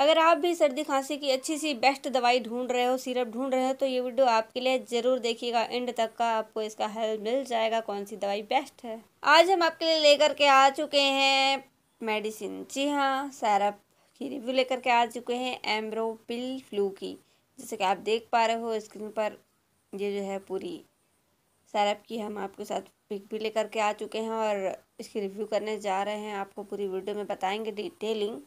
अगर आप भी सर्दी खांसी की अच्छी सी बेस्ट दवाई ढूंढ रहे हो सिरप ढूंढ रहे हो तो ये वीडियो आपके लिए ज़रूर देखिएगा एंड तक का आपको इसका हेल्प मिल जाएगा कौन सी दवाई बेस्ट है आज हम आपके लिए लेकर के आ चुके हैं मेडिसिन जी हाँ सैरप की रिव्यू लेकर के आ चुके हैं एम्ब्रोपिल फ्लू की जैसे कि आप देख पा रहे हो स्क्रीन पर ये जो है पूरी सैरप की हम आपके साथ पिक भी लेकर के आ चुके हैं और इसकी रिव्यू करने जा रहे हैं आपको पूरी वीडियो में बताएंगे detailing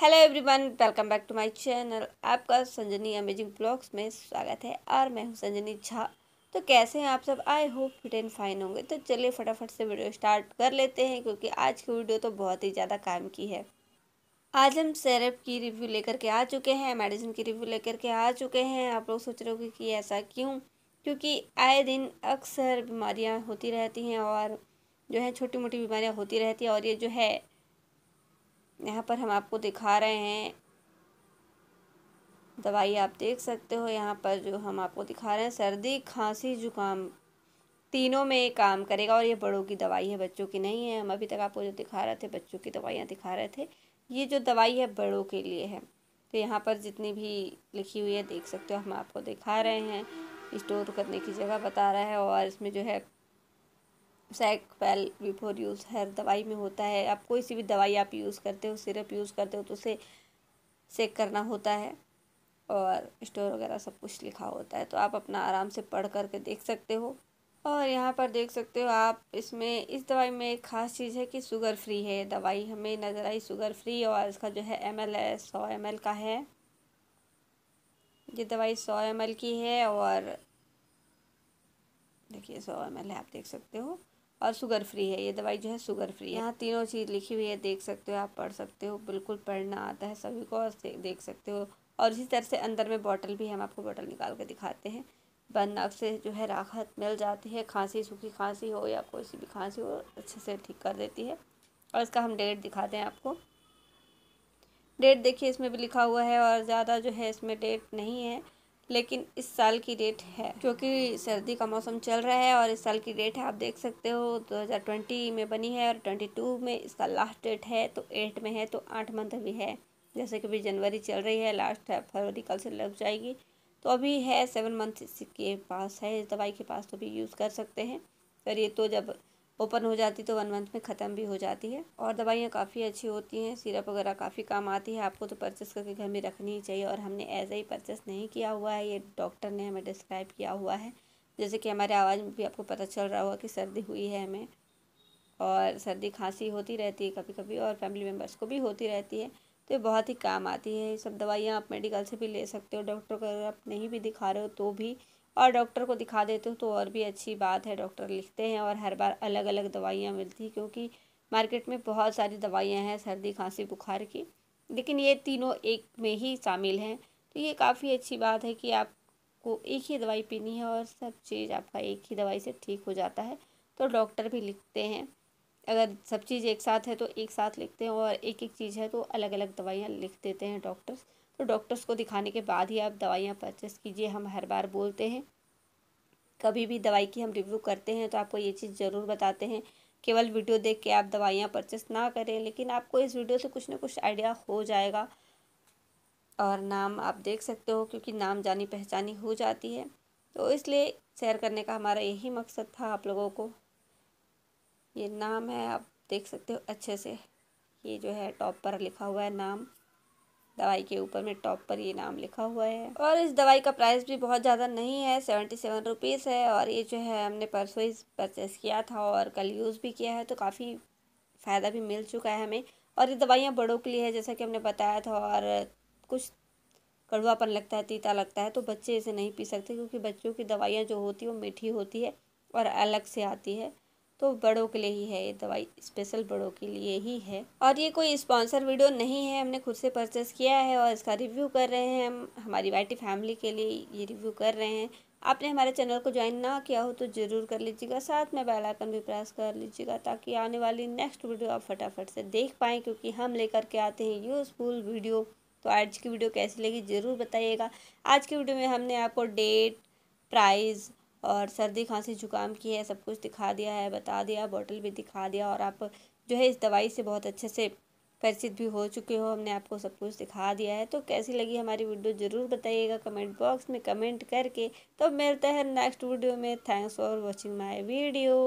hello everyone welcome back to my channel आपका संजनी अमेजिंग ब्लॉग्स में स्वागत है और मैं हूं संजनी झा तो कैसे हैं आप सब I hope fit and fine होंगे तो चलिए फटाफट से वीडियो स्टार्ट कर लेते हैं क्योंकि आज की वीडियो तो बहुत ही ज़्यादा काम की है आज हम सेरप की रिव्यू लेकर के आ चुके हैं मेडिसिन की रिव्यू लेकर के आ चुके हैं आप लोग सोच रहे हो कि ऐसा क्यों क्योंकि आए दिन अक्सर बीमारियाँ होती रहती हैं और जो है छोटी मोटी बीमारियाँ होती रहती हैं और ये जो है यहाँ पर हम आपको दिखा रहे हैं दवाई आप देख सकते हो यहाँ पर जो हम आपको दिखा रहे हैं सर्दी खांसी जुकाम तीनों में काम करेगा और ये बड़ों की दवाई है बच्चों की नहीं है हम अभी तक आपको जो दिखा रहे थे बच्चों की दवाइयाँ दिखा रहे थे ये जो दवाई है बड़ों के लिए है तो यहाँ पर जितनी भी लिखी हुई है देख सकते हो हम आपको दिखा रहे हैं स्टोर करने की जगह बता रहा है और इसमें जो है सैक फैल बिफोर यूज़ हर दवाई में होता है आप कोई सी भी दवाई आप यूज़ करते हो सिरप यूज़ करते हो तो उसे सेक करना होता है और स्टोर वगैरह सब कुछ लिखा होता है तो आप अपना आराम से पढ़ करके देख सकते हो और यहाँ पर देख सकते हो आप इसमें इस दवाई में एक ख़ास चीज़ है कि शुगर फ्री है दवाई हमें नज़र आई शुगर फ्री और इसका जो है एम एल है सौ एम एल का है ये दवाई सौ एम एल की है और देखिए सौ एम एल है आप देख सकते हो और शुगर फ्री है ये दवाई जो है शुगर फ्री है यहाँ तीनों चीज़ लिखी हुई है देख सकते हो आप पढ़ सकते हो बिल्कुल पढ़ना आता है सभी को और देख सकते हो और इसी तरह से अंदर में बॉटल भी हम आपको बॉटल निकाल कर दिखाते हैं नाक से जो है राहत मिल जाती है खांसी सूखी खांसी हो या कोई सी भी खांसी हो अच्छे से ठीक कर देती है और इसका हम डेट दिखाते हैं आपको डेट देखिए इसमें भी लिखा हुआ है और ज़्यादा जो है इसमें डेट नहीं है लेकिन इस साल की डेट है क्योंकि सर्दी का मौसम चल रहा है और इस साल की डेट है आप देख सकते हो 2020 में बनी है और 22 में इसका लास्ट डेट है तो एट में है तो आठ मंथ अभी है जैसे कि अभी जनवरी चल रही है लास्ट है फरवरी कल से लग जाएगी तो अभी है सेवन मंथ इसके पास है इस दवाई के पास तो भी यूज़ कर सकते हैं और ये तो जब ओपन हो जाती तो वन मंथ में ख़त्म भी हो जाती है और दवाइयाँ काफ़ी अच्छी होती हैं सिरप वगैरह काफ़ी काम आती है आपको तो परचेस करके घर में रखनी ही चाहिए और हमने ऐसा ही परचेस नहीं किया हुआ है ये डॉक्टर ने हमें डिस्क्राइब किया हुआ है जैसे कि हमारे आवाज़ में भी आपको पता चल रहा होगा कि सर्दी हुई है हमें और सर्दी खांसी होती रहती है कभी कभी और फैमिली मेम्बर्स को भी होती रहती है तो ये बहुत ही काम आती है ये सब दवाइयाँ आप मेडिकल से भी ले सकते हो डॉक्टर को अगर आप नहीं भी दिखा रहे हो तो भी और डॉक्टर को दिखा देते हो तो और भी अच्छी बात है डॉक्टर लिखते हैं और हर बार अलग अलग दवाइयाँ मिलती हैं क्योंकि मार्केट में बहुत सारी दवाइयाँ हैं सर्दी खांसी बुखार की लेकिन ये तीनों एक में ही शामिल हैं तो ये काफ़ी अच्छी बात है कि आपको एक ही दवाई पीनी है और सब चीज़ आपका एक ही दवाई से ठीक हो जाता है तो डॉक्टर भी लिखते हैं अगर सब चीज़ एक साथ है तो एक साथ लिखते हैं और एक एक चीज़ है तो अलग अलग दवाइयाँ लिख देते हैं डॉक्टर्स तो डॉक्टर्स को दिखाने के बाद ही आप दवाइयाँ परचेस कीजिए हम हर बार बोलते हैं कभी भी दवाई की हम रिव्यू करते हैं तो आपको ये चीज़ ज़रूर बताते हैं केवल वीडियो देख के आप दवाइयाँ परचेस ना करें लेकिन आपको इस वीडियो से कुछ ना कुछ आइडिया हो जाएगा और नाम आप देख सकते हो क्योंकि नाम जानी पहचानी हो जाती है तो इसलिए शेयर करने का हमारा यही मकसद था आप लोगों को ये नाम है आप देख सकते हो अच्छे से ये जो है टॉप पर लिखा हुआ है नाम दवाई के ऊपर में टॉप पर ये नाम लिखा हुआ है और इस दवाई का प्राइस भी बहुत ज़्यादा नहीं है सेवेंटी सेवन रुपीज़ है और ये जो है हमने परसों ही परचेस किया था और कल यूज़ भी किया है तो काफ़ी फ़ायदा भी मिल चुका है हमें और ये दवाइयाँ बड़ों के लिए है जैसा कि हमने बताया था और कुछ कड़वापन लगता है तीता लगता है तो बच्चे इसे नहीं पी सकते क्योंकि बच्चों की दवाइयाँ जो होती है वो मीठी होती है और अलग से आती है तो बड़ों के लिए ही है ये दवाई स्पेशल बड़ों के लिए ही है और ये कोई स्पॉन्सर वीडियो नहीं है हमने खुद से परचेस किया है और इसका रिव्यू कर रहे हैं हम हमारी वाइटी फैमिली के लिए ये रिव्यू कर रहे हैं आपने हमारे चैनल को ज्वाइन ना किया हो तो ज़रूर कर लीजिएगा साथ में बेल आइकन भी प्रेस कर लीजिएगा ताकि आने वाली नेक्स्ट वीडियो आप फटाफट से देख पाएँ क्योंकि हम लेकर के आते हैं यूज़फुल वीडियो तो आज की वीडियो कैसी लगी ज़रूर बताइएगा आज की वीडियो में हमने आपको डेट प्राइज़ और सर्दी खांसी जुकाम की है सब कुछ दिखा दिया है बता दिया बॉटल भी दिखा दिया और आप जो है इस दवाई से बहुत अच्छे से परिचित भी हो चुके हो हमने आपको सब कुछ दिखा दिया है तो कैसी लगी हमारी वीडियो ज़रूर बताइएगा कमेंट बॉक्स में कमेंट करके तो मिलते हैं नेक्स्ट वीडियो में thanks for watching my video